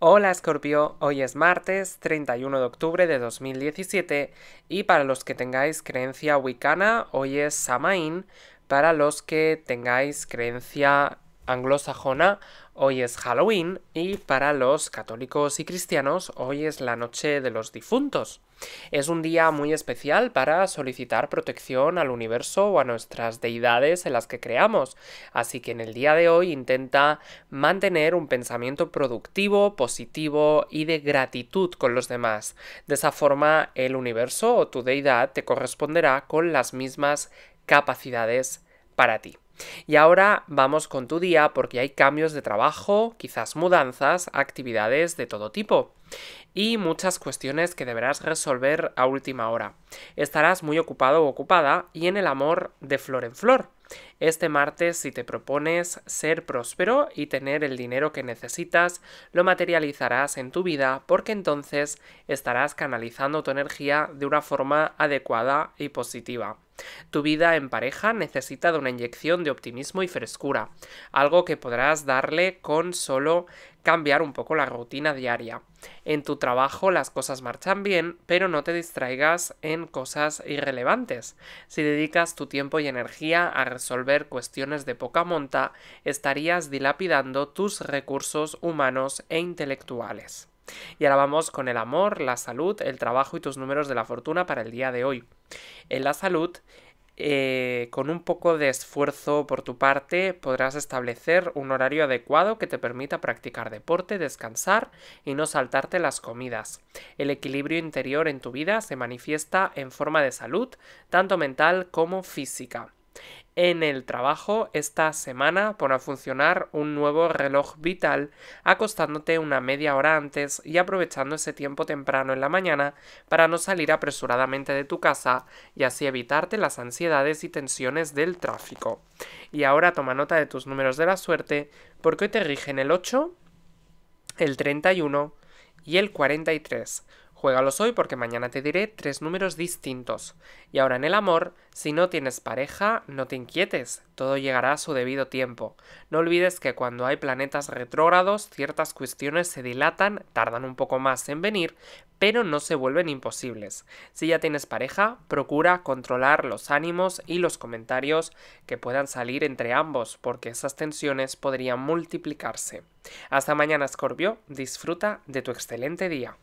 Hola Scorpio! hoy es martes 31 de octubre de 2017 y para los que tengáis creencia wicana, hoy es Samaín, para los que tengáis creencia anglosajona hoy es Halloween y para los católicos y cristianos hoy es la noche de los difuntos. Es un día muy especial para solicitar protección al universo o a nuestras deidades en las que creamos, así que en el día de hoy intenta mantener un pensamiento productivo, positivo y de gratitud con los demás. De esa forma el universo o tu deidad te corresponderá con las mismas capacidades para ti. Y ahora vamos con tu día porque hay cambios de trabajo, quizás mudanzas, actividades de todo tipo y muchas cuestiones que deberás resolver a última hora. Estarás muy ocupado o ocupada y en el amor de flor en flor. Este martes, si te propones ser próspero y tener el dinero que necesitas, lo materializarás en tu vida porque entonces estarás canalizando tu energía de una forma adecuada y positiva. Tu vida en pareja necesita de una inyección de optimismo y frescura, algo que podrás darle con solo cambiar un poco la rutina diaria. En tu trabajo las cosas marchan bien, pero no te distraigas en cosas irrelevantes. Si dedicas tu tiempo y energía a resolver cuestiones de poca monta, estarías dilapidando tus recursos humanos e intelectuales. Y ahora vamos con el amor, la salud, el trabajo y tus números de la fortuna para el día de hoy. En la salud, eh, con un poco de esfuerzo por tu parte podrás establecer un horario adecuado que te permita practicar deporte, descansar y no saltarte las comidas. El equilibrio interior en tu vida se manifiesta en forma de salud, tanto mental como física. En el trabajo, esta semana pone a funcionar un nuevo reloj vital, acostándote una media hora antes y aprovechando ese tiempo temprano en la mañana para no salir apresuradamente de tu casa y así evitarte las ansiedades y tensiones del tráfico. Y ahora toma nota de tus números de la suerte, porque te rigen el 8, el 31 y el 43. Juégalos hoy porque mañana te diré tres números distintos. Y ahora en el amor, si no tienes pareja, no te inquietes, todo llegará a su debido tiempo. No olvides que cuando hay planetas retrógrados, ciertas cuestiones se dilatan, tardan un poco más en venir, pero no se vuelven imposibles. Si ya tienes pareja, procura controlar los ánimos y los comentarios que puedan salir entre ambos, porque esas tensiones podrían multiplicarse. Hasta mañana, Scorpio, disfruta de tu excelente día.